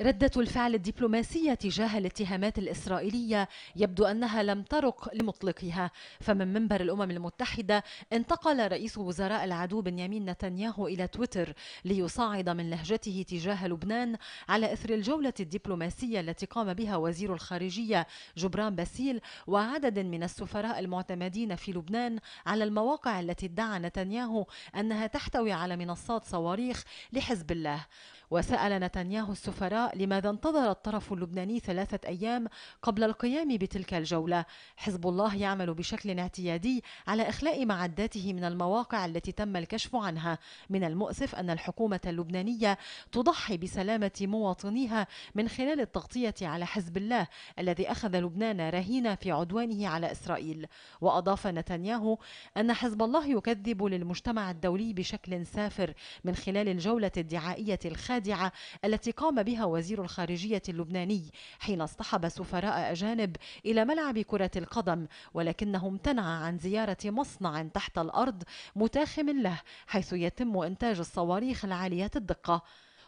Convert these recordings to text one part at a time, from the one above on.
ردة الفعل الدبلوماسية تجاه الاتهامات الإسرائيلية يبدو أنها لم ترق لمطلقها فمن منبر الأمم المتحدة انتقل رئيس وزراء العدو بنيامين نتنياهو إلى تويتر ليصاعد من لهجته تجاه لبنان على إثر الجولة الدبلوماسية التي قام بها وزير الخارجية جبران باسيل وعدد من السفراء المعتمدين في لبنان على المواقع التي ادعى نتنياهو أنها تحتوي على منصات صواريخ لحزب الله وسأل نتنياهو السفراء لماذا انتظر الطرف اللبناني ثلاثة أيام قبل القيام بتلك الجولة حزب الله يعمل بشكل اعتيادي على إخلاء معداته من المواقع التي تم الكشف عنها من المؤسف أن الحكومة اللبنانية تضحي بسلامة مواطنيها من خلال التغطية على حزب الله الذي أخذ لبنان رهينة في عدوانه على إسرائيل وأضاف نتنياهو أن حزب الله يكذب للمجتمع الدولي بشكل سافر من خلال الجولة الدعائية الخادعة التي قام بها وزير الخارجية اللبناني حين اصطحب سفراء أجانب إلى ملعب كرة القدم ولكنه امتنع عن زيارة مصنع تحت الأرض متاخم له حيث يتم إنتاج الصواريخ العالية الدقة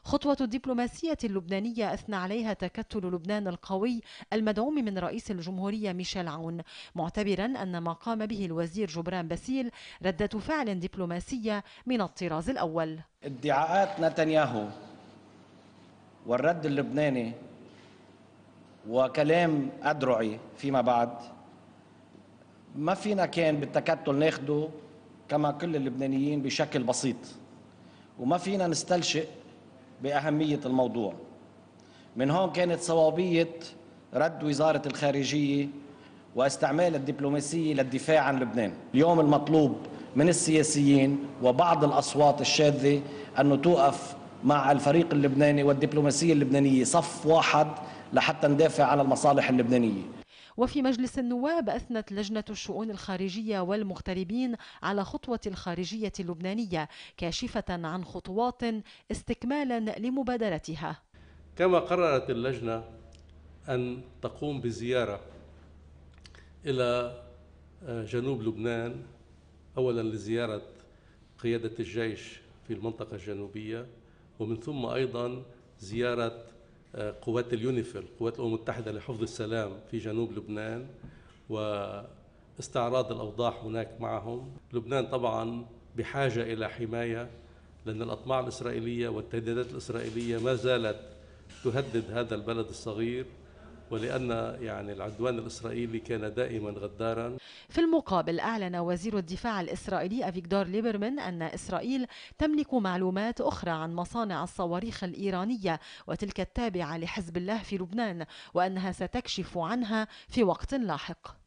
خطوة الدبلوماسية اللبنانية أثنى عليها تكتل لبنان القوي المدعوم من رئيس الجمهورية ميشيل عون معتبرا أن ما قام به الوزير جبران باسيل ردة فعل دبلوماسية من الطراز الأول ادعاءات نتنياهو والرد اللبناني وكلام أدرعي فيما بعد ما فينا كان بالتكتل ناخده كما كل اللبنانيين بشكل بسيط وما فينا نستلشئ بأهمية الموضوع من هون كانت صوابية رد وزارة الخارجية واستعمال الدبلوماسية للدفاع عن لبنان اليوم المطلوب من السياسيين وبعض الأصوات الشاذة أن توقف مع الفريق اللبناني والدبلوماسية اللبنانية صف واحد لحتى ندافع على المصالح اللبنانية وفي مجلس النواب أثنت لجنة الشؤون الخارجية والمغتربين على خطوة الخارجية اللبنانية كاشفة عن خطوات استكمالا لمبادرتها كما قررت اللجنة أن تقوم بزيارة إلى آه، جنوب لبنان أولا لزيارة قيادة الجيش في المنطقة الجنوبية ومن ثم أيضا زيارة آه، قوات اليونيفيل قوات الأمم المتحدة لحفظ السلام في جنوب لبنان واستعراض الأوضاع هناك معهم لبنان طبعا بحاجة إلى حماية لأن الأطماع الإسرائيلية والتهديدات الإسرائيلية ما زالت تهدد هذا البلد الصغير ولأن يعني العدوان الإسرائيلي كان دائما غدارا في المقابل أعلن وزير الدفاع الإسرائيلي أفيكدور ليبرمان أن إسرائيل تملك معلومات أخرى عن مصانع الصواريخ الإيرانية وتلك التابعة لحزب الله في لبنان وأنها ستكشف عنها في وقت لاحق